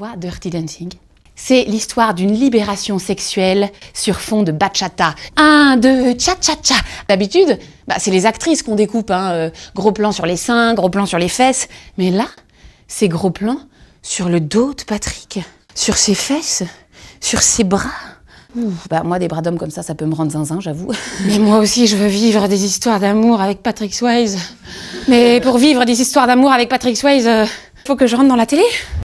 De Dirty Dancing c'est l'histoire d'une libération sexuelle sur fond de bachata. Un, deux, cha-cha-cha. D'habitude, bah, c'est les actrices qu'on découpe. Hein, euh, gros plan sur les seins, gros plan sur les fesses. Mais là, c'est gros plan sur le dos de Patrick. Sur ses fesses, sur ses bras. Bah, moi, des bras d'homme comme ça, ça peut me rendre zinzin, j'avoue. Mais moi aussi, je veux vivre des histoires d'amour avec Patrick Swayze. Mais pour vivre des histoires d'amour avec Patrick Swayze, euh, faut que je rentre dans la télé.